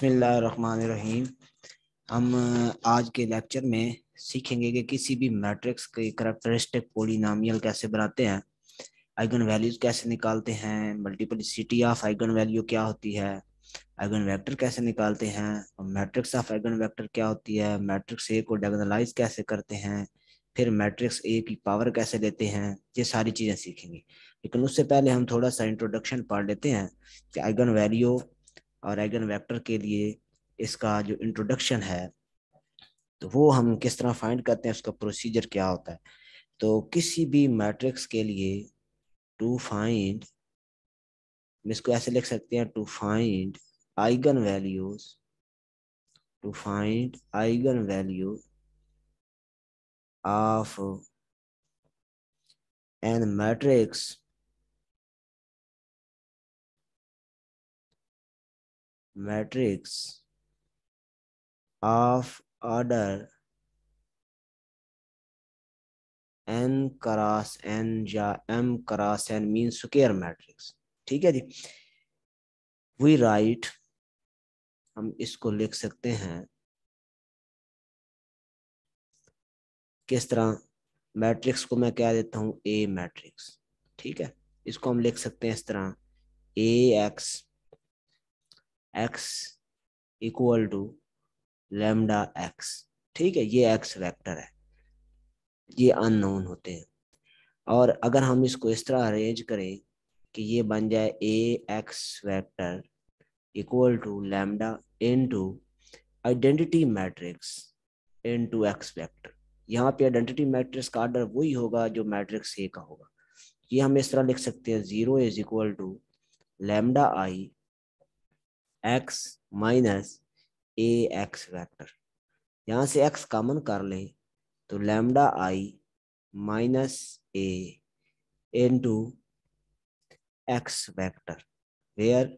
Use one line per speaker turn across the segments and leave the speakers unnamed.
बसमीम हम आज के लेक्चर में सीखेंगे कि किसी भी मैट्रिक्स के करेक्टरिस्टिक पोलिनामियल कैसे बनाते हैं आइगन वैल्यूज कैसे निकालते हैं मल्टीपलिसिटी ऑफ आइगन वैल्यू क्या होती है आइगन वेक्टर कैसे निकालते हैं और मैट्रिक्स ऑफ आइगन वेक्टर क्या होती है मैट्रिक्स ए को डायगोनलाइज कैसे करते हैं फिर मैट्रिक्स ए की पावर कैसे लेते हैं ये सारी चीज़ें सीखेंगे लेकिन उससे पहले हम थोड़ा सा इंट्रोडक्शन पढ़ लेते हैं कि आइगन वैल्यू और आइगन वेक्टर के लिए इसका जो इंट्रोडक्शन है तो वो हम किस तरह फाइंड करते हैं उसका प्रोसीजर क्या होता है तो किसी भी मैट्रिक्स के लिए टू फाइंड इसको ऐसे लिख सकते हैं to find eigenvalues to find
eigenvalue of an matrix matrix of order n cross
n या m cross n mean square matrix ठीक है जी
we write हम इसको लिख सकते हैं किस तरह मैट्रिक्स को मैं कह देता
हूं ए मैट्रिक्स ठीक है इसको हम लिख सकते हैं इस तरह A x x equal to lambda x ठीक है ये एक्स वेक्टर है ये अननोन होते हैं और अगर हम इसको इस तरह अरेंज करें कि ये बन जाए A x vector equal to lambda into identity matrix into x vector यहाँ पे आइडेंटिटी मैट्रिक्स का आर्डर वही होगा जो मैट्रिक्स ए का होगा ये हम इस तरह लिख सकते हैं zero is equal to lambda I x minus A x vector यहाँ से एक्स कॉमन कर लें तो lambda I minus
A to x vector where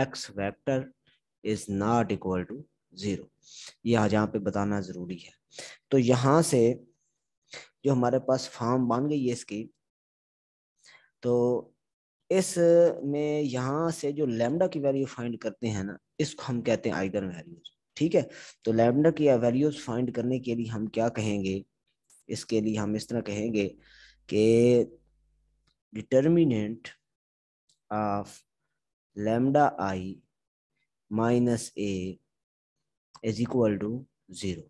x vector is not
equal to zero यह जहाँ पे बताना ज़रूरी है तो यहाँ से जो हमारे पास फॉर्म बन गई है इसकी तो इस में यहाँ से जो लेमडा की वैल्यू फाइंड करते हैं ना इसको हम कहते हैं आइगन वैल्यूज ठीक है तो लैमडा की वैल्यूज फाइंड करने के लिए हम क्या कहेंगे इसके लिए हम इस तरह कहेंगे कि determinant of lambda I minus A is equal to zero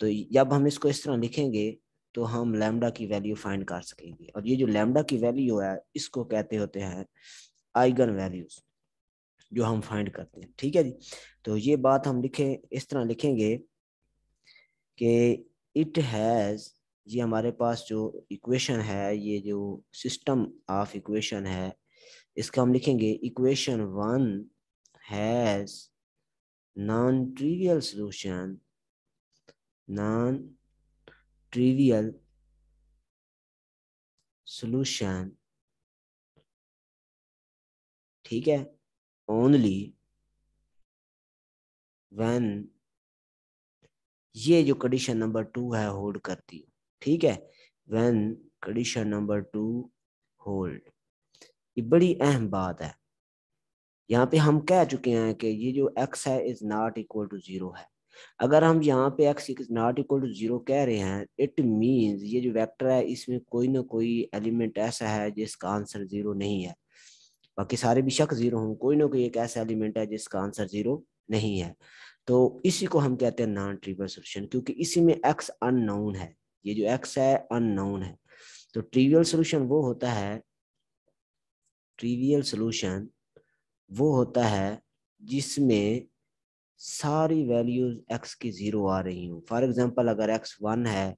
तो जब हम इसको इस तरह लिखेंगे तो हम लैमडा की वैल्यू फाइंड कर सकेंगे और ये जो लैमडा की वैल्यू है इसको कहते होते हैं आइगन वैल्यूज जो हम फाइंड करते हैं ठीक है जी तो ये बात हम लिखें इस तरह लिखेंगे कि इट हैज़ ये हमारे पास जो इक्वेशन है ये जो सिस्टम ऑफ इक्वेशन है इसका हम लिखेंगे equation one has
non trivial solution non trivial solution ठीक है ओनली when ये जो कंडीशन नंबर टू है होल्ड करती
है ठीक है one condition number two hold ये बड़ी अहम बात है यहाँ पे हम कह चुके हैं कि ये जो एक्स है is not equal to zero है अगर हम यहाँ पे x is not equal to zero कह रहे हैं इट मीन्स ये जो वेक्टर है इसमें कोई ना कोई एलिमेंट ऐसा है जिसका आंसर जीरो नहीं है बाकी सारे भी शक जीरो हों कोई ना कोई एक ऐसा एलिमेंट है जिसका आंसर जीरो नहीं है तो इसी को हम कहते हैं नॉन ट्रिवियल सोल्यूशन क्योंकि इसी में एक्स अननोन है ये जो एक्स है अननोन है तो ट्रिवियल सोल्यूशन वो होता है ट्रिवियल सोल्यूशन वो होता है जिसमें सारी वैल्यूज एक्स की ज़ीरो आ रही हूँ फॉर एग्ज़ाम्पल अगर एक्स वन है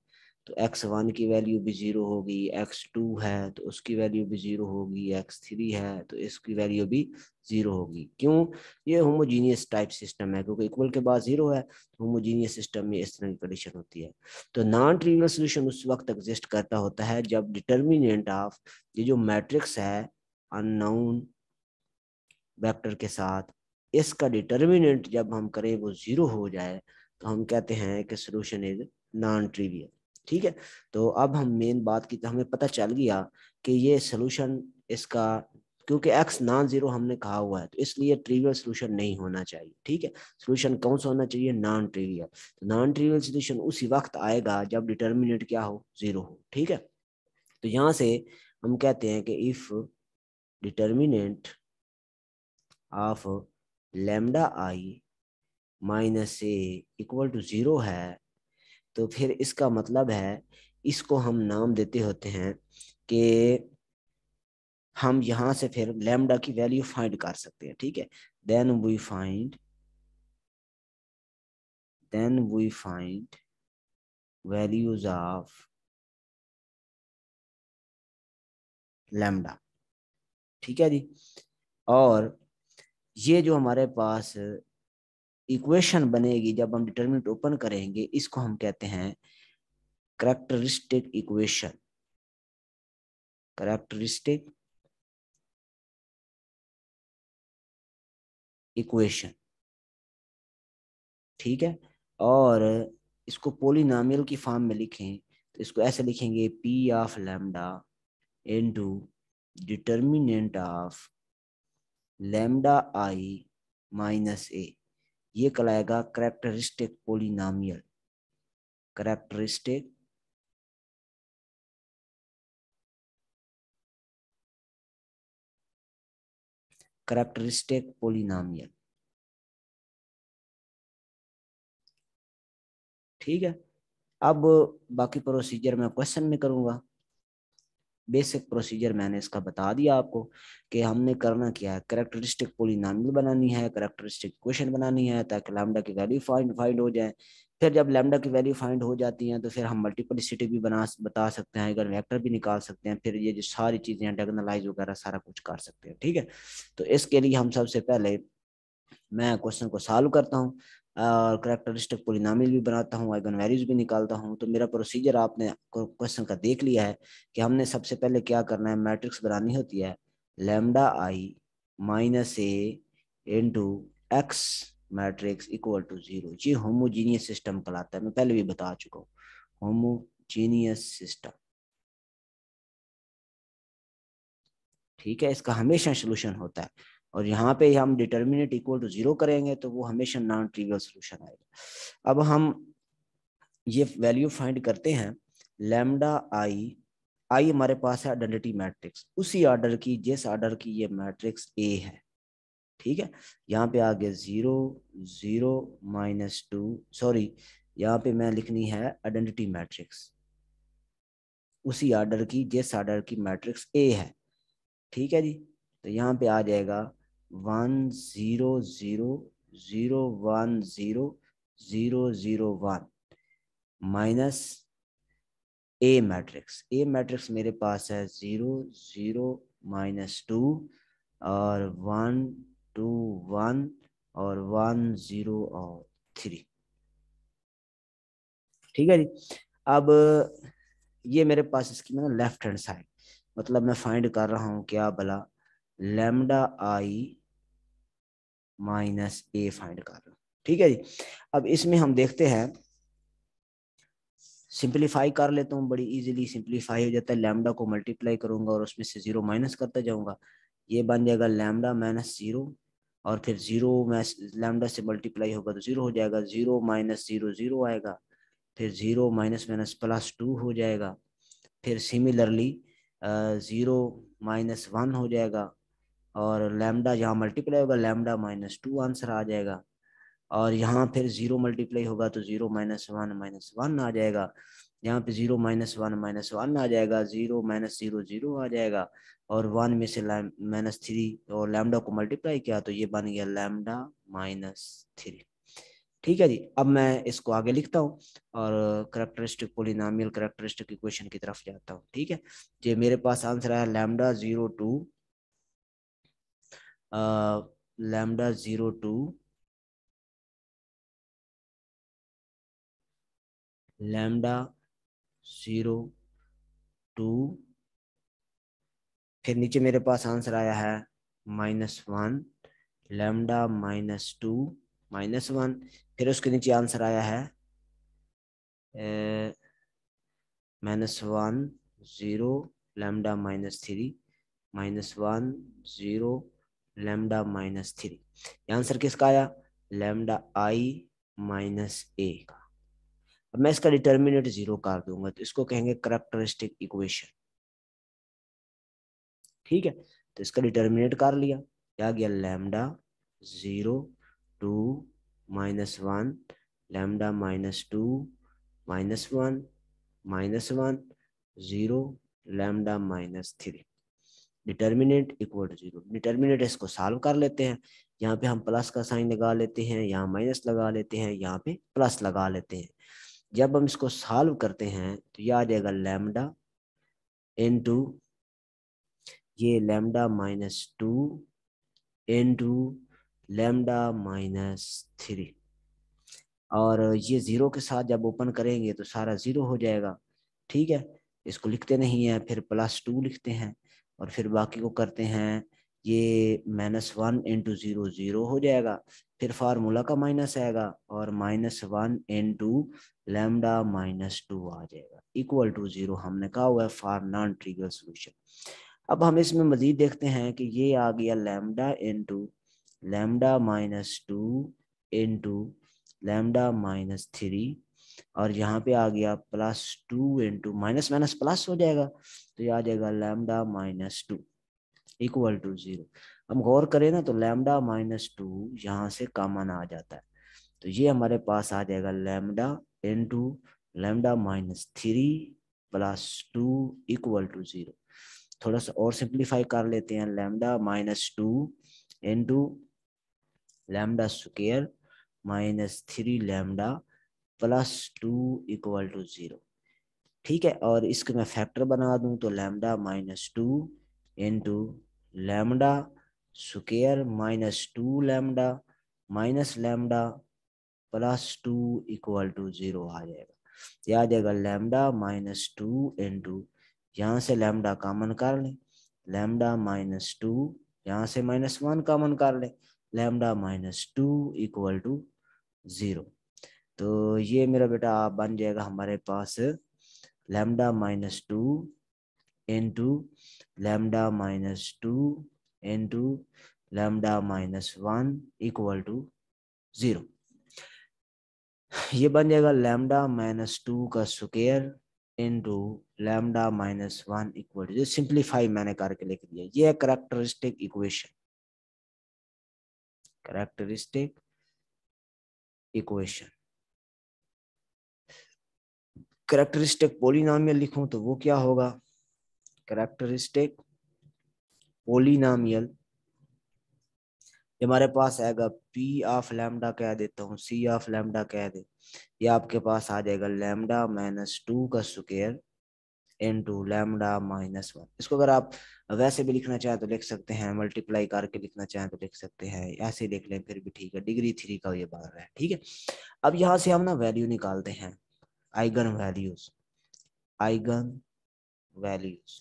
तो एक्स वन की वैल्यू भी ज़ीरो होगी एक्स टू है तो उसकी वैल्यू भी ज़ीरो होगी एक्स थ्री है तो इसकी वैल्यू भी ज़ीरो होगी क्यों ये होमोजीनियस टाइप सिस्टम है क्योंकि इक्वल के बाद ज़ीरो है तो होमोजीनियस सिस्टम में इस तरह की कंडीशन होती है तो नॉन ट्रिवियल सोल्यूशन उस वक्त एग्जिस्ट करता होता है जब डिटर्मिनेंट ऑफ ये जो मैट्रिक्स है अननाउन वेक्टर के साथ इसका डिटर्मिनेंट जब हम करें वो ज़ीरो हो जाए तो हम कहते हैं कि सोल्यूशन इज नॉन ट्रीवियल ठीक है तो अब हम मेन बात की तो हमें पता चल गया कि ये सोल्यूशन इसका क्योंकि एक्स नॉन ज़ीरो हमने कहा हुआ है तो इसलिए ट्रिवियल सोल्यूशन नहीं होना चाहिए ठीक है सोल्यूशन कौन सा होना चाहिए नॉन ट्रिवियल तो नॉन ट्रिवियल सोल्यूशन उसी वक्त आएगा जब डिटर्मिनेट क्या हो ज़ीरो हो ठीक है तो यहां से हम कहते हैं कि if determinant of lambda I minus A equal to zero है तो फिर इसका मतलब है इसको हम नाम देते होते हैं कि हम यहां से फिर लेमडा की वैल्यू फाइंड कर सकते हैं ठीक है then we find
then we find values of lambda ठीक है जी और ये जो हमारे पास
इक्वेशन बनेगी जब हम डिटर्मिनेंट ओपन करेंगे इसको हम कहते हैं
करेक्टरिस्टिक इक्वेशन करेक्टरिस्टिक इक्वेशन ठीक है और इसको पोलिनामियल की फॉर्म में लिखें तो
इसको ऐसे लिखेंगे P of lambda into determinant of lambda I minus A ये
कहलाएगा characteristic polynomial characteristic characteristic polynomial ठीक है अब बाकी
प्रोसीजर मैं क्वेश्चन में करूंगा बेसिक प्रोसीजर मैंने इसका बता दिया आपको कि हमने करना क्या है करेक्टरिस्टिक पोलिनामियल बनानी है करेक्टरिस्टिक क्वेश्चन बनानी है ताकि लैमडा की वैल्यू फाइंड फाइंड हो जाए फिर जब लैमडा की वैल्यू फाइंड हो जाती है तो फिर हम मल्टीपलिसिटी भी बना बता सकते हैं अगर वैक्टर भी निकाल सकते हैं फिर ये जो सारी चीज़ें हैं डेगनलाइज वगैरह सारा कुछ कर सकते हैं ठीक है तो इसके लिए हम सबसे पहले मैं क्वेश्चन को सॉल्व करता हूँ और करेक्टरिस्टिक पोलिनामिल भी बनाता हूँ आइगन वैल्यूज भी निकालता हूँ तो मेरा प्रोसीजर आपने क्वेश्चन का देख लिया है कि हमने सबसे पहले क्या करना है मैट्रिक्स बनानी होती है lambda I minus A into x matrix equal to zero जी होमोजीनियस सिस्टम कहलाता है मैं पहले भी बता चुका हूँ होमोजीनियस सिस्टम ठीक है इसका हमेशा सोल्यूशन होता है और यहाँ पे हम डिटर्मिनेट इक्वल टू जीरो करेंगे तो वो हमेशा नॉन ट्रिवियल सोल्यूशन आएगा अब हम ये वैल्यू फाइंड करते हैं लेमडा आई आई हमारे पास है आइडेंटिटी मैट्रिक्स उसी ऑर्डर की जिस ऑर्डर की ये मैट्रिक्स ए है ठीक है यहाँ पे आगे zero zero minus two sorry यहाँ पे मैं लिखनी है आइडेंटिटी मैट्रिक्स उसी ऑर्डर की जिस ऑर्डर की मैट्रिक्स ए है ठीक है जी तो यहाँ पे आ जाएगा one zero zero zero one zero zero zero one minus A matrix A matrix मेरे पास है ज़ीरो ज़ीरो माइनस टू और वन टू वन और वन ज़ीरो और थ्री ठीक है जी अब ये मेरे पास इसकी मैंने लेफ्ट हैंड साइड मतलब मैं फाइंड कर रहा हूँ क्या भला lambda I minus A find कर लो ठीक है जी अब इसमें हम देखते हैं सिंप्लीफाई कर लेता हूँ बड़ी इजीली सिंप्लीफाई हो जाता है लैमडा को मल्टीप्लाई करूंगा और उसमें से जीरो माइनस करता जाऊंगा ये बन जाएगा लैमडा माइनस जीरो और फिर जीरो लैमडा से मल्टीप्लाई होगा तो जीरो हो जाएगा जीरो माइनस जीरो जीरो आएगा फिर zero minus minus plus two हो जाएगा फिर सिमिलरली ज़ीरो माइनस वन हो जाएगा और लैमडा यहाँ मल्टीप्लाई होगा लैमडा माइनस टू आंसर आ जाएगा और यहाँ फिर जीरो मल्टीप्लाई होगा तो zero minus one minus one आ जाएगा यहाँ पे zero minus one minus one आ जाएगा जीरो माइनस जीरो जीरो आ जाएगा और वन में से माइनस थ्री और लैमडा को मल्टीप्लाई किया तो ये बन गया लैमडा माइनस थ्री ठीक है जी अब मैं इसको आगे लिखता हूँ और करेक्टरिस्टिक पोलिनामियल करेक्टरिस्टिक इक्वेशन की तरफ जाता हूँ ठीक है ये मेरे पास आंसर आया lambda zero two
lambda lambda 0 to lambda 0 two फिर नीचे मेरे पास आंसर
आया है minus one lambda minus two minus one फिर उसके नीचे आंसर आया है minus one zero lambda minus three minus one zero lambda minus three answer किसका आया लेमडा आई माइनस ए का अब मैं इसका डिटर्मिनेट जीरो कर दूंगा तो इसको कहेंगे करेक्टरिस्टिक इक्वेशन ठीक है तो इसका डिटर्मिनेट कर लिया क्या गया lambda zero two minus one lambda minus two minus one minus one zero lambda minus three determinant equal to zero determinant इसको सॉल्व कर लेते हैं यहाँ पे हम प्लस का साइन लगा लेते हैं यहाँ माइनस लगा लेते हैं यहाँ पे प्लस लगा लेते हैं जब हम इसको सॉल्व करते हैं तो यह आ जाएगा लेमडा इन टू ये lambda minus two into lambda minus three और ये ज़ीरो के साथ जब ओपन करेंगे तो सारा ज़ीरो हो जाएगा ठीक है इसको लिखते नहीं है फिर प्लस टू लिखते हैं और फिर बाकी को करते हैं ये minus one into zero zero हो जाएगा फिर फार्मूला का माइनस आएगा और minus one into lambda minus two आ जाएगा इक्वल टू ज़ीरो हमने कहा हुआ है फॉर नॉन ट्रिगल सोल्यूशन अब हम इसमें मज़ीद देखते हैं कि ये आ गया lambda into lambda minus two into lambda minus three और यहाँ पे आ गया plus two into minus minus plus हो जाएगा तो ये आ जाएगा lambda minus two equal to zero हम गौर करें ना तो लैमडा माइनस टू यहाँ से कॉमन आ जाता है तो ये हमारे पास आ जाएगा lambda into lambda minus three plus two equal to zero थोड़ा सा और सिंप्लीफाई कर लेते हैं lambda minus two into lambda square minus three lambda plus two equal to zero ठीक है और इसके मैं फैक्टर बना दूं तो lambda minus two into lambda square minus two lambda minus lambda plus two equal to zero आ जाएगा यह आ जाएगा लैमडा माइनस टू इंटू यहाँ से लैमडा कॉमन कर लें लैमडा माइनस टू यहाँ से माइनस वन कामन कर लें lambda minus two equal to zero तो ये मेरा बेटा बन जाएगा हमारे पास lambda minus two into lambda minus two into lambda minus one equal to zero ये बन जाएगा लेमडा माइनस टू का square two lambda minus one equal to simplify मैंने करके लिख दिया ये है characteristic
equation characteristic equation characteristic polynomial
लिखूं तो वो क्या होगा करेक्टरिस्टिक पोलिनामियल हमारे पास आएगा पी ऑफ लैमडा कह देता हूँ सी ऑफ लैमडा कह दे ये आपके पास आ जाएगा लैमडा माइनस टू का square into lambda minus one इसको अगर आप वैसे भी लिखना चाहें तो लिख सकते हैं मल्टीप्लाई करके लिखना चाहें तो लिख सकते हैं ऐसे लिख लें फिर भी ठीक है डिग्री थ्री का ये बार है ठीक है अब यहाँ से हम ना वैल्यू निकालते हैं eigenvalues eigenvalues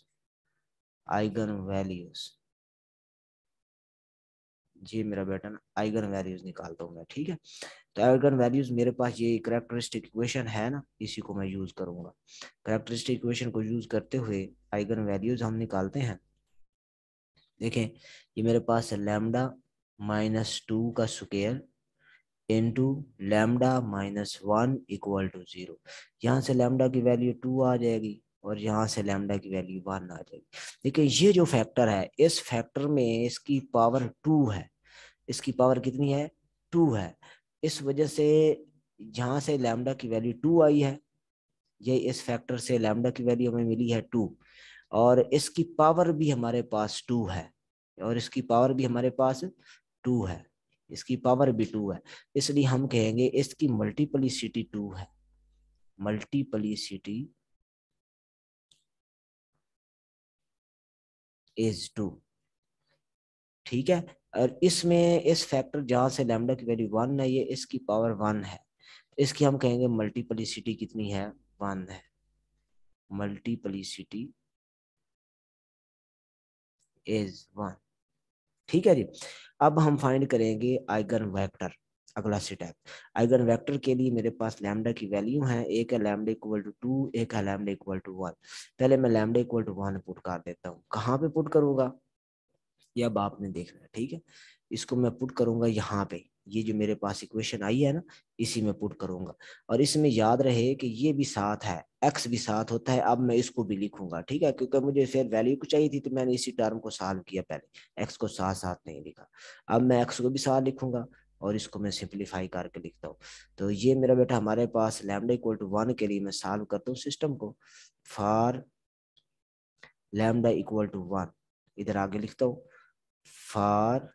eigenvalues जी मेरा बेटा आइगन वैल्यूज निकालता हूँ मैं ठीक है तो आइगन वैल्यूज मेरे पास ये करेक्टरिस्टिक इक्वेशन है ना इसी को मैं यूज करूंगा करेक्टरिस्टिक इक्वेशन को यूज करते हुए आइगन वैल्यूज हम निकालते हैं देखें ये मेरे पास है लेमडा माइनस टू का square into lambda minus one equal to zero यहाँ से लेमडा की वैल्यू टू आ जाएगी और यहाँ से लेमडा की वैल्यू वन आ जाएगी देखिए ये जो फैक्टर है इस फैक्टर में इसकी पावर टू है इसकी पावर कितनी है टू है इस वजह से यहाँ से लेमडा की वैल्यू टू आई है ये इस फैक्टर से लेमडा की वैल्यू हमें मिली है टू और इसकी पावर भी हमारे पास टू है और इसकी पावर भी हमारे पास टू है इसकी पावर भी टू है इसलिए हम
कहेंगे इसकी मल्टीपलिसिटी टू है मल्टीपलिसिटी इज टू
ठीक है और इसमें इस फैक्टर जहां से लैमडा की वैल्यू वन है ये इसकी पावर वन है इसकी हम कहेंगे मल्टीपलिसिटी कितनी है वन है मल्टीपलिसिटी इज वन ठीक है जी अब हम फाइंड करेंगे आइगन वेक्टर अगला स्टेप आइगन वेक्टर के लिए मेरे पास लैमडा की वैल्यू है एक है लैमडा इक्वल टू टू एक है लैमडा इक्वल टू वन पहले मैं lambda equal to one put कर देता हूँ कहाँ पे पुट करूंगा ये अब आपने देखना है ठीक है इसको मैं पुट करूंगा यहाँ पे ये जो मेरे पास इक्वेशन आई है ना इसी में पुट करूंगा और इसमें याद रहे कि ये भी साथ है एक्स भी साथ होता है अब मैं इसको भी लिखूंगा ठीक है क्योंकि मुझे फिर वैल्यू को चाहिए थी तो मैंने इसी टर्म को सॉल्व किया पहले एक्स को साथ साथ नहीं लिखा अब मैं एक्स को भी साथ लिखूंगा और इसको मैं सिंप्लीफाई करके लिखता हूँ तो ये मेरा बेटा हमारे पास लैमडा इक्वल टू वन के लिए मैं सॉल्व करता हूँ सिस्टम को for lambda equal to one इधर आगे लिखता हूँ for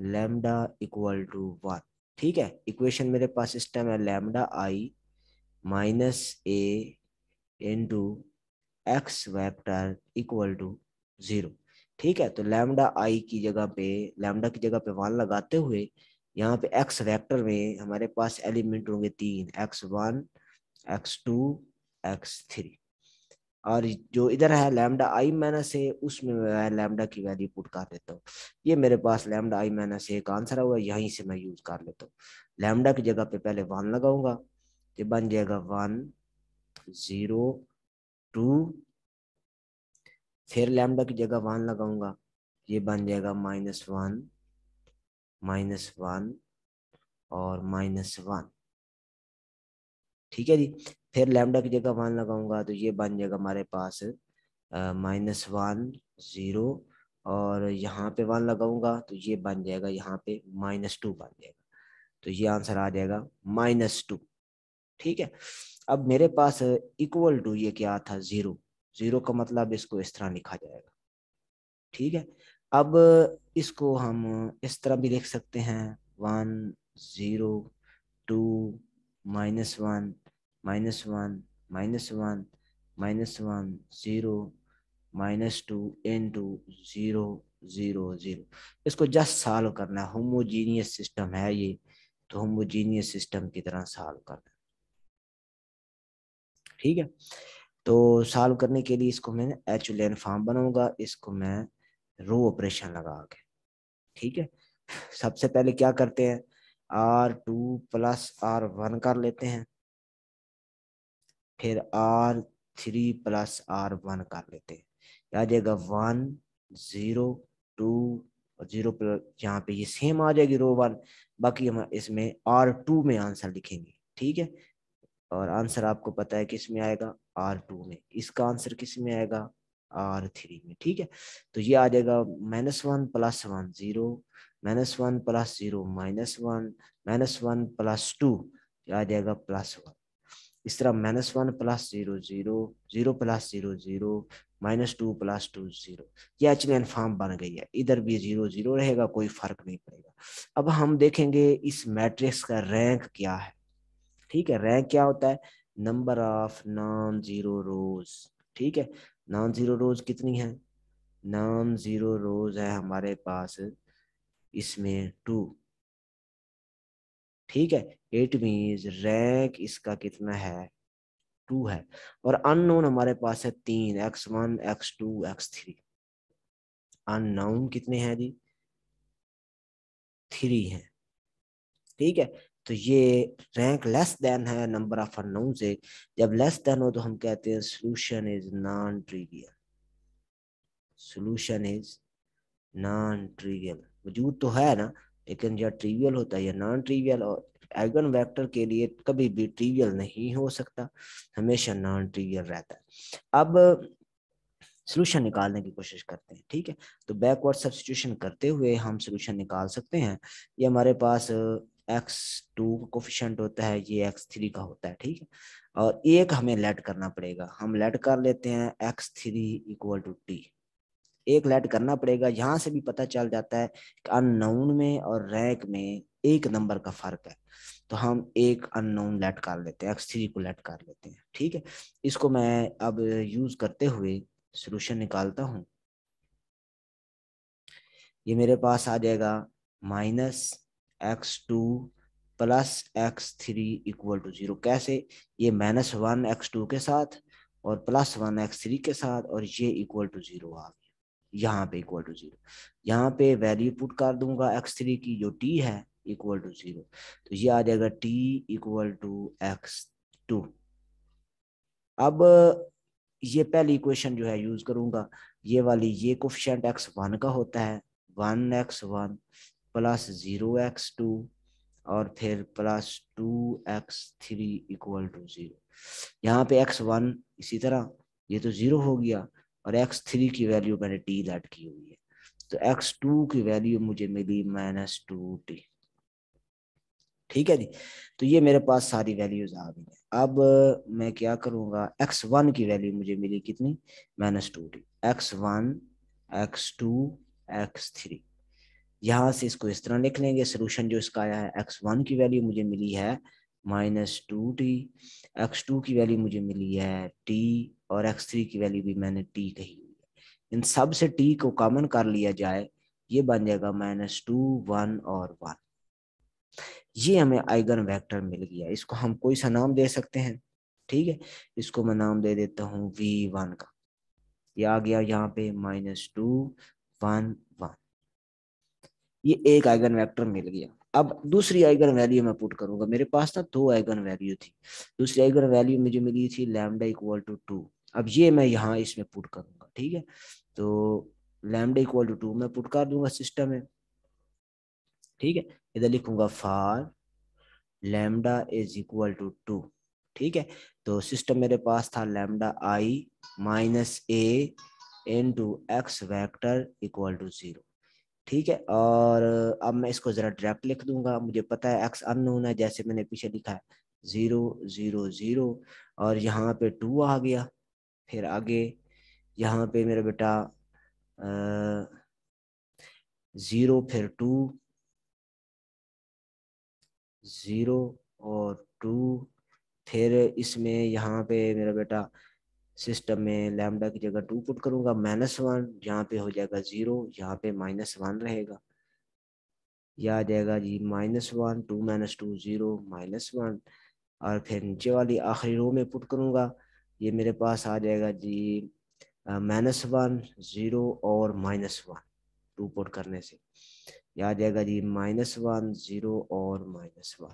lambda equal to one ठीक है इक्वेशन मेरे पास इस टाइम है lambda I minus A into x vector equal to zero ठीक है तो लेमडा आई की जगह पे लेमडा की जगह पे वन लगाते हुए यहाँ पे एक्स वेक्टर में हमारे पास एलिमेंट होंगे तीन x one x two x three और जो इधर है लैमडा आई माइनस ए उसमें मैं लैमडा की वैल्यू पुट कर देता हूँ ये मेरे पास लैमडा आई माइनस ए का आंसर होगा यहीं से मैं यूज कर लेता हूँ लैमडा की जगह पे पहले वन लगाऊंगा ये बन जाएगा वन जीरो टू फिर लैमडा की जगह वन लगाऊंगा ये बन जाएगा माइनस वन माइनस वन और माइनस वन ठीक है जी फिर लैमडा की जगह वन लगाऊंगा तो ये बन जाएगा हमारे पास माइनस वन ज़ीरो और यहाँ पे वन लगाऊंगा तो ये बन जाएगा यहाँ पे माइनस टू बन जाएगा तो ये आंसर आ जाएगा माइनस टू ठीक है अब मेरे पास इक्वल टू ये क्या था ज़ीरो ज़ीरो का मतलब इसको इस तरह लिखा जाएगा ठीक है अब इसको हम इस तरह भी लिख सकते हैं one zero two minus one minus one minus one minus one zero minus two into zero zero zero इसको जस्ट सॉल्व करना है होमोजीनियस सिस्टम है ये तो होमोजीनियस सिस्टम की तरह सॉल्व करना ठीक है तो सॉल्व करने के लिए इसको मैं एच लेन फॉर्म बनाऊंगा इसको मैं रो ऑपरेशन लगा के ठीक है सबसे पहले क्या करते हैं R two plus R one कर लेते हैं फिर R three plus R one कर लेते हैं आ जाएगा वन ज़ीरो टू और ज़ीरो प्लस यहाँ पे ये सेम आ जाएगी रो वन बाकी हम इसमें आर टू में आंसर लिखेंगे ठीक है और आंसर आपको पता है किस में आएगा आर टू में इसका आंसर किस में आएगा आर थ्री में ठीक है तो ये आ जाएगा minus one plus one zero minus one plus zero minus one minus one plus two आ जाएगा प्लस वन इस तरह minus one plus zero zero zero plus zero zero minus two plus two zero ये एच मैन form बन गई है इधर भी जीरो जीरो रहेगा कोई फर्क नहीं पड़ेगा अब हम देखेंगे इस मैट्रिक्स का रैंक क्या है ठीक है रैंक क्या होता है number of non zero rows ठीक है नॉन जीरो रोज कितनी है नॉन जीरो रोज है हमारे पास इसमें टू ठीक है इट मीन रैंक इसका कितना है टू है और अननोन हमारे पास है तीन x one x two x three unknown कितने हैं जी थ्री हैं ठीक है तो ये रैंक लेस देन है नंबर ऑफ अननोन से जब लेस देन हो तो हम कहते हैं solution is non trivial solution is non trivial वजूद तो है ना लेकिन यह ट्रिवियल होता है या नॉन ट्रिवियल और एगन वेक्टर के लिए कभी भी ट्रिवियल नहीं हो सकता हमेशा नॉन ट्रिवियल रहता है अब सोल्यूशन निकालने की कोशिश करते हैं ठीक है तो बैकवर्ड सब्सटीट्यूशन करते हुए हम सोल्यूशन निकाल सकते हैं ये हमारे पास एक्स टू कोफिशेंट होता है ये एक्स थ्री का होता है ठीक है और एक हमें लेट करना पड़ेगा हम लेट कर लेते हैं X three equal to T एक लेट करना पड़ेगा यहाँ से भी पता चल जाता है कि अननोन में और रैंक में एक नंबर का फर्क है तो हम एक अननोन लेट कर लेते हैं एक्स थ्री को लेट कर लेते हैं ठीक है इसको मैं अब यूज करते हुए सोल्यूशन निकालता हूं ये मेरे पास आ जाएगा minus X two plus X three equal to zero कैसे ये माइनस वन एक्स टू के साथ और प्लस वन एक्स थ्री के साथ और ये इक्वल टू जीरो आ गया यहाँ पे इक्वल टू जीरो यहाँ पे वैल्यू पुट कर दूंगा एक्स थ्री की जो टी है इक्वल टू जीरो तो ये आ जाएगा T equal to X two अब ये पहली इक्वेशन जो है यूज करूंगा ये वाली ये कोफिशेंट एक्स वन का होता है one X one plus zero X two और फिर plus two x three equal to zero यहाँ पे एक्स वन इसी तरह ये तो जीरो हो गया और एक्स थ्री की वैल्यू मैंने टी लेट की हुई है तो एक्स टू की वैल्यू मुझे मिली माइनस टू टी ठीक है जी तो ये मेरे पास सारी वैल्यूज आ गई हैं अब मैं क्या करूंगा एक्स वन की वैल्यू मुझे मिली कितनी minus two T X one x two x three यहां से इसको इस तरह लिख लेंगे सोल्यूशन जो इसका आया है एक्स वन की वैल्यू मुझे मिली है minus two T X two की वैल्यू मुझे मिली है टी और एक्स थ्री की वैल्यू भी मैंने टी कही हुई है इन सब से टी को कॉमन कर लिया जाए ये बन जाएगा माइनस टू वन और वन ये हमें आइगन वेक्टर मिल गया इसको हम कोई सा नाम दे सकते हैं ठीक है इसको मैं नाम दे देता हूँ वी वन का ये आ गया यहाँ पे माइनस टू वन वन ये एक आइगन वेक्टर मिल गया अब दूसरी आइगन वैल्यू मैं पुट करूंगा मेरे पास ना दो आइगन वैल्यू थी दूसरी आइगन वैल्यू मुझे मिली थी लैमडा इक्वल टू टू अब ये मैं यहाँ इसमें पुट करूंगा ठीक है तो लैमडा इक्वल टू टू मैं पुट कर दूंगा सिस्टम में ठीक है इधर लिखूंगा for lambda is equal to two ठीक है तो सिस्टम मेरे पास था lambda I minus A into x vector equal to zero ठीक है और अब मैं इसको ज़रा डायरेक्ट लिख दूंगा मुझे पता है एक्स अन होना है जैसे मैंने पीछे लिखा है ज़ीरो ज़ीरो ज़ीरो और यहाँ पे टू आ गया फिर आगे यहाँ पे मेरा बेटा ज़ीरो फिर टू ज़ीरो और टू फिर इसमें यहाँ पे मेरा बेटा सिस्टम में लैमडा की जगह टू पुट करूँगा माइनस वन यहाँ पे हो जाएगा ज़ीरो यहाँ पे माइनस वन रहेगा यह आ जाएगा जी minus one two minus two zero minus one और फिर नीचे वाली आखिरी रो में पुट करूँगा ये मेरे पास आ जाएगा जी माइनस वन ज़ीरो और माइनस वन टू पुट करने से ये आ जाएगा जी माइनस वन ज़ीरो और माइनस वन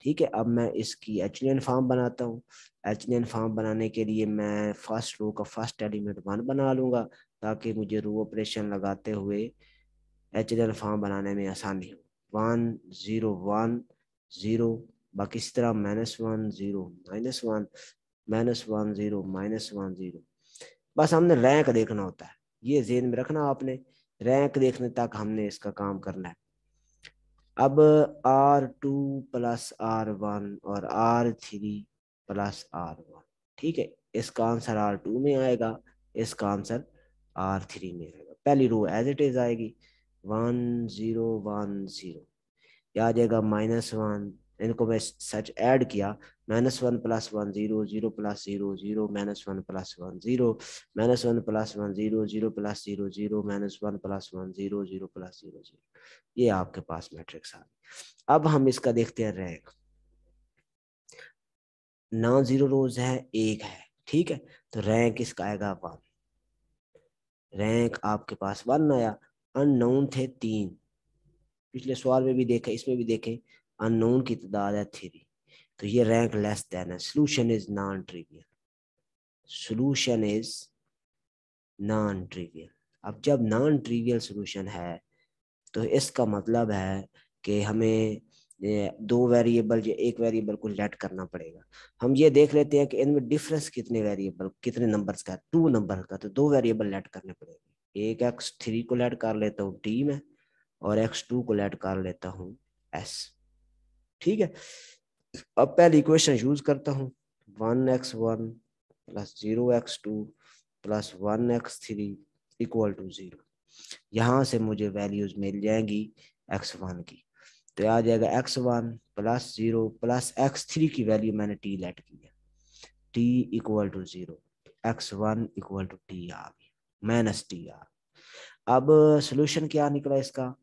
ठीक है अब मैं इसकी एच फॉर्म बनाता हूँ एच फॉर्म बनाने के लिए मैं फर्स्ट रो का फर्स्ट एलिमेंट वन बना लूँगा ताकि मुझे रो ऑपरेशन लगाते हुए एच फॉर्म बनाने में आसानी हो वन ज़ीरो वन ज़ीरो बाकी इस तरह minus one zero minus one minus one zero minus one zero बस हमने रैंक देखना होता है ये जेन में रखना आपने रैंक देखने तक हमने इसका काम करना है अब R two plus R one और R three plus R one ठीक है इसका आंसर आर टू में आएगा इसका आंसर आर थ्री में आएगा पहली रो एज इट इज आएगी वन जीरो वन जीरो आ जाएगा माइनस वन इनको मैं सच ऐड किया minus one plus one zero zero plus zero zero minus one plus one zero minus one plus one zero zero plus zero zero minus one plus one zero zero plus zero zero ये आपके पास matrix आ गई अब हम इसका देखते हैं rank non zero रोज है एक है ठीक है तो रैंक इसका आएगा वन रैंक आपके पास वन आया अन थे तीन पिछले सवाल में भी देखे इसमें भी देखे अननोन की तादाद है थ्री तो ये रैंक लेस देन है solution is non trivial solution is non trivial अब जब नॉन ट्रिवियल सोलूशन है तो इसका मतलब है कि हमें दो वेरिएबल या एक वेरिएबल को लेट करना पड़ेगा हम ये देख लेते हैं कि इनमें डिफरेंस कितने वेरिएबल कितने नंबर्स का टू नंबर का तो दो वेरिएबल लेट करने पड़ेंगे एक एक्स थ्री को लेट कर लेता हूँ टी में और एक्स टू को लेट कर लेता हूँ एस ठीक है अब पहली इक्वेशन यूज करता हूँ one X one plus zero X two plus one X three equal to zero यहां से मुझे वैल्यूज मिल जाएंगी एक्स वन की तो आ जाएगा X one plus zero plus X three की वैल्यू मैंने टी लेट की है T equal to zero X one equal to T आ गई माइनस टी आ अब सोल्यूशन क्या निकला इसका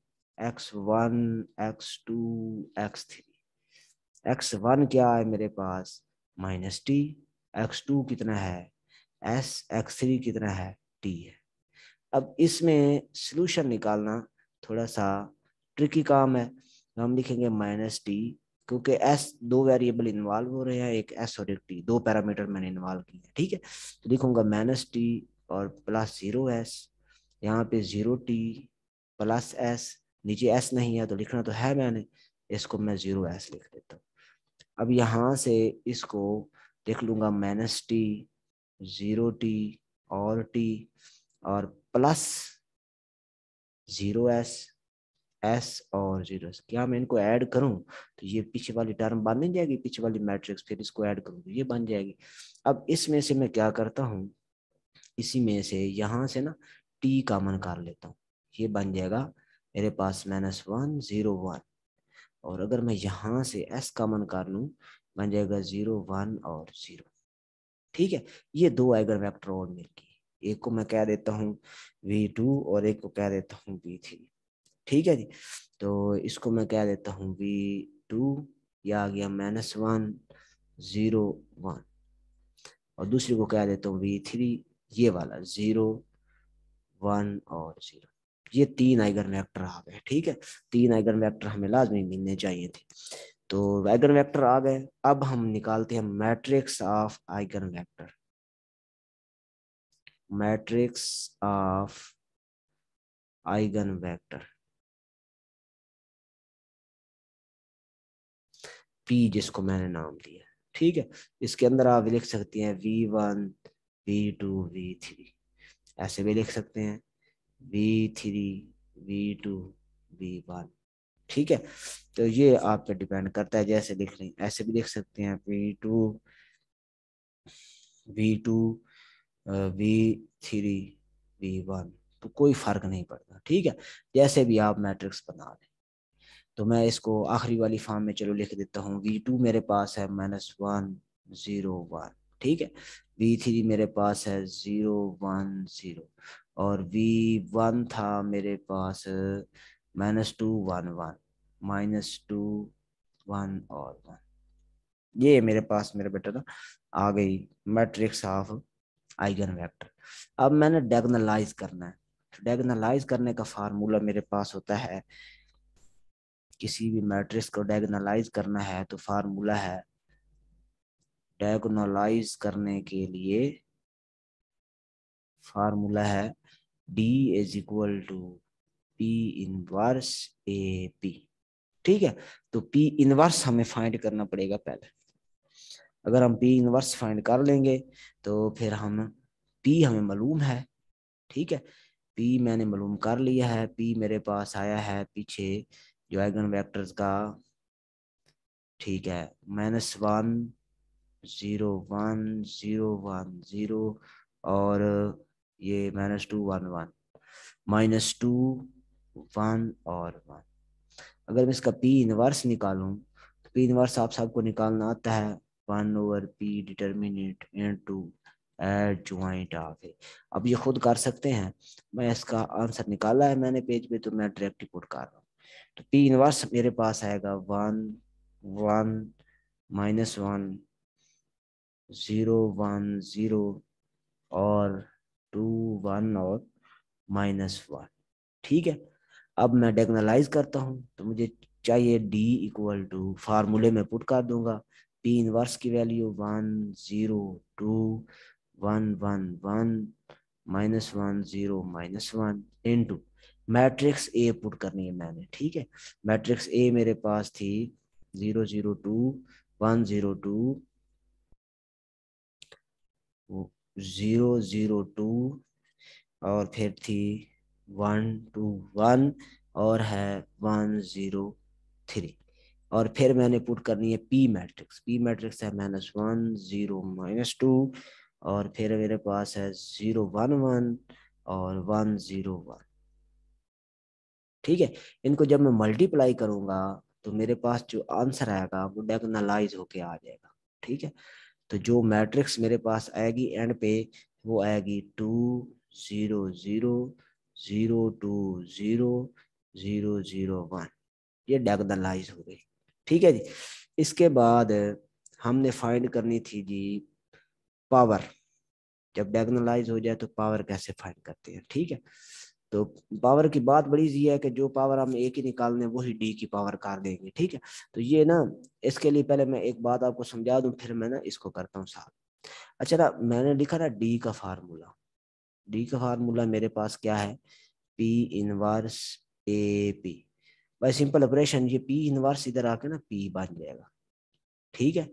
X one x two x three X one क्या है मेरे पास माइनस टी एक्स टू कितना है एस एक्स थ्री कितना है टी है अब इसमें सोल्यूशन निकालना थोड़ा सा ट्रिकी काम है हम लिखेंगे माइनस टी क्योंकि एस दो वेरिएबल इन्वॉल्व हो रहे हैं एक एस और एक टी दो पैरामीटर मैंने इन्वॉल्व किए हैं ठीक है तो लिखूंगा माइनस टी और प्लस जीरो एस यहाँ पे जीरो टी प्लस एस नीचे एस नहीं है तो लिखना तो है मैंने इसको मैं जीरो एस लिख देता हूँ अब यहाँ से इसको देख लूंगा माइनस टी ज़ीरो टी और टी और प्लस ज़ीरो एस एस और जीरो एस क्या मैं इनको ऐड करूं तो ये पीछे वाली टर्म बन नहीं जाएगी पीछे वाली मैट्रिक्स फिर इसको ऐड करूं तो ये बन जाएगी अब इसमें से मैं क्या करता हूं इसी में से यहाँ से ना टी कॉमन कर लेता हूँ ये बन जाएगा मेरे पास माइनस वन जीरो वन और अगर मैं यहाँ से एस कॉमन कर लू बन जाएगा जीरो वन और जीरो ठीक है ये दो आइगन वेक्टर और मिल गए एक को मैं कह देता हूँ वी टू और एक को कह देता हूँ वी थ्री ठीक है जी तो इसको मैं कह देता हूँ वी टू या आ गया माइनस वन ज़ीरो वन और दूसरे को कह देता हूँ वी थ्री ये वाला ज़ीरो वन और ज़ीरो ये तीन आइगन वैक्टर आ गए ठीक है तीन आइगन वैक्टर हमें लाजमी मिलने चाहिए थे तो आइगन वैक्टर आ गए अब हम निकालते हैं matrix of eigen vector
matrix of eigen vector P जिसको मैंने नाम दिया ठीक है इसके अंदर आप लिख सकते हैं V one
V two V three ऐसे भी लिख सकते हैं V three V two V one ठीक है तो ये आप पे डिपेंड करता है जैसे लिख रहे हैं ऐसे भी लिख सकते हैं V two V two V three V one तो कोई फर्क नहीं पड़ता ठीक है जैसे भी आप मैट्रिक्स बना लें तो मैं इसको आखिरी वाली फॉर्म में चलो लिख देता हूँ वी टू मेरे पास है माइनस वन जीरो वन ठीक है वी थ्री मेरे पास है जीरो वन जीरो और वी वन था मेरे पास minus two one one minus two one और वन ये मेरे पास मेरा बेटा ना आ गई मैट्रिक्स ऑफ आइगन वेक्टर अब मैंने डेगनलाइज करना है डायगोनलाइज करने का फार्मूला मेरे पास होता है किसी भी मैट्रिक्स को डायगोनलाइज करना है तो फार्मूला है डायगोनलाइज करने के लिए फार्मूला है D is equal to P inverse A P ठीक है तो पी इनवर्स हमें फाइंड करना पड़ेगा पहले अगर हम पी इनवर्स फाइंड कर लेंगे तो फिर हम पी हमें मालूम है ठीक है पी मैंने मालूम कर लिया है पी मेरे पास आया है पीछे जो एगन वैक्टर का ठीक है minus one zero one zero one zero और ये minus two one one minus two one और वन अगर मैं इसका पी इनवर्स निकालूं तो पी इनवर्स आप सबको निकालना आता है one over P determinant into adjoint of A अब ये खुद कर सकते हैं मैं इसका आंसर निकाला है मैंने पेज पे तो मैं डायरेक्ट पुट कर रहा हूँ तो पी इनवर्स मेरे पास आएगा one one minus one zero one zero और टू वन और माइनस वन ठीक है अब मैं डेगनलाइज करता हूँ तो मुझे चाहिए डी इक्वल टू फार्मूले में पुट कर दूंगा पी इनवर्स की value one zero two one one one minus one zero minus one into matrix A put करनी है मैंने ठीक है मैट्रिक्स ए मेरे पास थी zero zero two one zero two zero zero two और फिर थी वन टू वन और है वन ज़ीरो थ्री और फिर मैंने पुट करनी है पी मैट्रिक्स पी मैट्रिक्स है minus one zero minus two और फिर मेरे पास है ज़ीरो वन वन और वन ज़ीरो वन ठीक है इनको जब मैं मल्टीप्लाई करूंगा तो मेरे पास जो आंसर आएगा वो डेगनलाइज होके आ जाएगा ठीक है तो जो मैट्रिक्स मेरे पास आएगी एंड पे वो आएगी two zero zero zero two zero zero zero one ये डायगनलाइज हो गई ठीक है जी इसके बाद हमने फाइंड करनी थी जी पावर जब डेगनलाइज हो जाए तो पावर कैसे फाइंड करते हैं ठीक है तो पावर की बात बड़ी सी है कि जो पावर हम एक ही निकाल दें वही डी की पावर कर देंगे ठीक है तो ये ना इसके लिए पहले मैं एक बात आपको समझा दूं फिर मैं ना इसको करता हूँ साथ अच्छा ना मैंने लिखा ना डी का फार्मूला डी का फार्मूला मेरे पास क्या है पी इनवर्स ए पी भाई सिंपल ऑपरेशन ये पी इनवर्स इधर आके ना पी बन जाएगा ठीक है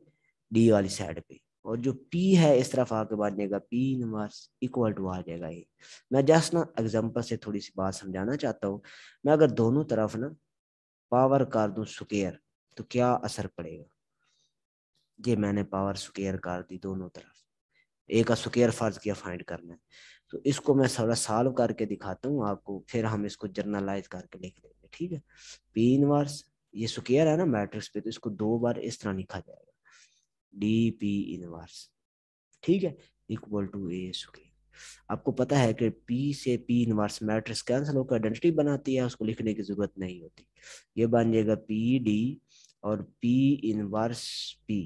डी वाली साइड पे और जो पी है इस तरफ आके बाद जाएगा पी इनवर्स इक्वल टू आ जाएगा ये मैं जस्ट ना एग्जांपल से थोड़ी सी बात समझाना चाहता हूँ मैं अगर दोनों तरफ ना पावर कर दू स्क्वेयर तो क्या असर पड़ेगा ये मैंने पावर स्क्वेयर कर दी दोनों तरफ एक का स्क्वेयर फर्ज किया फाइंड करना है तो इसको मैं थोड़ा सॉल्व करके दिखाता हूँ आपको फिर हम इसको जर्नलाइज करके लिख लेंगे ठीक है पी इनवर्स ये स्क्वेयर है ना मैट्रिक्स पे तो इसको दो बार इस तरह लिखा जाएगा डी पी इनवर्स ठीक है इक्वल टू ए स्क्र आपको पता है कि पी से पी इनवर्स मैट्रिक्स कैंसिल होकर आइडेंटिटी बनाती है उसको लिखने की जरूरत नहीं होती ये बन जाएगा पी डी और पी इनवर्स पी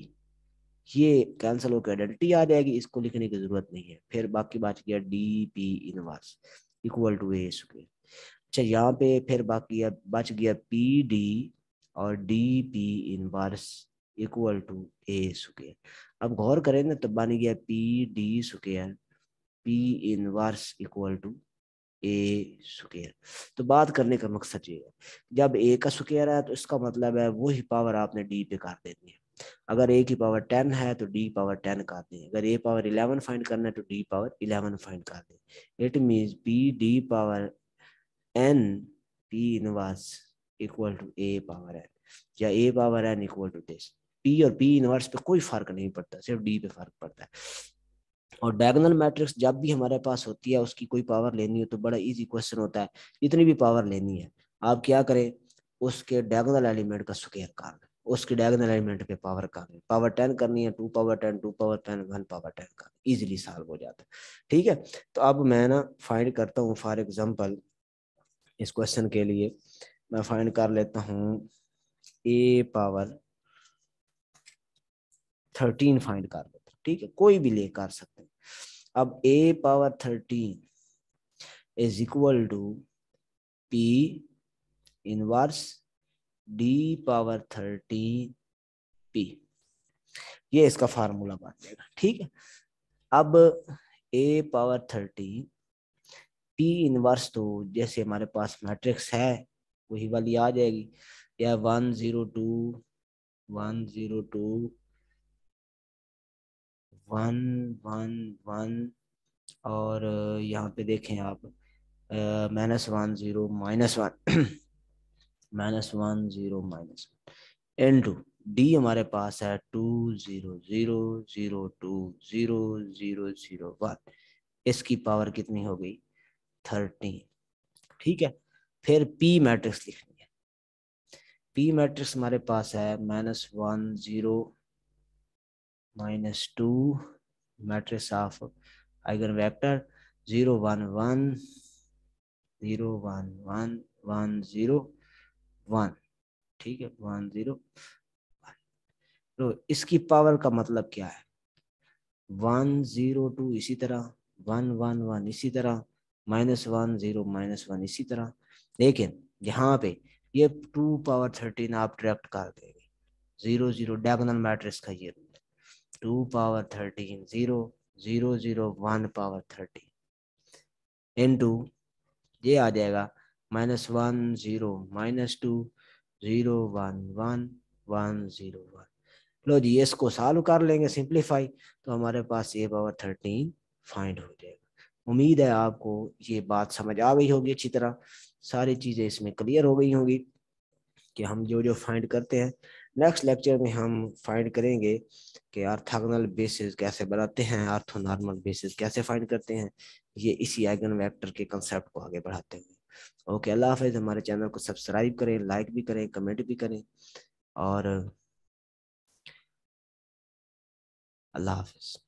ये कैंसिल होकर आइडेंटिटी आ जाएगी इसको लिखने की जरूरत नहीं है फिर बाकी बात किया D P inverse equal to A square अच्छा यहाँ पे फिर बाकी बच गया पी डी और D P inverse equal to A square अब गौर करें ना तब बन गया P D square P inverse equal to A square तो बात करने का मकसद ये है जब ए का स्क्र है तो इसका मतलब है वो ही पावर आपने डी पे कर देनी है अगर ए की पावर टेन है तो डी पावर टेन कर दें अगर ए पावर इलेवन फाइंड करना है तो डी पावर इलेवन फाइंड कर दें it mean P D power N P inverse equal to A power N या A power N equal to this P और पी इनवर्स पे कोई फर्क नहीं पड़ता सिर्फ डी पे फर्क पड़ता है और डायगोनल मैट्रिक्स जब भी हमारे पास होती है उसकी कोई पावर लेनी हो तो बड़ा इजी क्वेश्चन होता है जितनी भी पावर लेनी है आप क्या करें उसके डायगोनल एलिमेंट का स्क्वायर कर लें उसके डायगोनल एलिमेंट पे पावर कर लें पावर टेन करनी है two power ten two power ten one power ten का इजीली सॉल्व हो जाता है ठीक है तो अब मैं ना फाइंड करता हूँ फॉर एग्जाम्पल इस क्वेश्चन के लिए मैं फाइंड कर लेता हूँ ए पावर थर्टीन फाइंड कर लेते हैं ठीक है कोई भी ले कर सकते हैं अब A power thirteen is equal to P inverse D power thirteen P ये इसका फार्मूला बन जाएगा ठीक है अब A power thirteen P inverse तो जैसे हमारे पास मैट्रिक्स है वही वाली आ जाएगी या one zero two one zero two one one one और यहाँ पे देखें आप minus one zero minus one minus one zero minus one into D हमारे पास है two zero zero zero two zero zero zero one इसकी power कितनी हो गई थर्टीन ठीक है फिर पी मैट्रिक्स लिखनी है पी मैट्रिक्स हमारे पास है minus one zero minus 2 matrix of eigenvector 0 1 1 0 1 1 1 0 1 ठीक है 1 0 1 तो इसकी पावर का मतलब क्या है 1 0 2 इसी तरह 1 1 1 इसी तरह minus one zero minus one इसी तरह लेकिन यहाँ पे ये टू पावर थर्टीन आप ट्रैक्ट कर देंगे जीरो जीरो डायगोनल मैट्रिक्स का ये रूप two power thirteen zero zero zero one power thirty into ये आ जाएगा minus one zero minus two zero one one one zero one लो जी इसको सॉल्व कर लेंगे सिंप्लीफाई तो हमारे पास ए पावर थर्टीन फाइंड हो जाएगा उम्मीद है आपको ये बात समझ आ गई होगी अच्छी तरह सारी चीज़ें इसमें क्लियर हो गई होंगी कि हम जो जो फाइंड करते हैं नेक्स्ट लेक्चर में हम फाइंड करेंगे कि आर्थागोनल बेसिस कैसे बनाते हैं आर्थोनॉर्मल बेसिस कैसे फाइंड करते हैं ये इसी आइगन वेक्टर के कंसेप्ट को आगे बढ़ाते हुए ओके अल्लाह हाफिज़
हमारे चैनल को सब्सक्राइब करें लाइक भी करें कमेंट भी करें और अल्लाह हाफिज़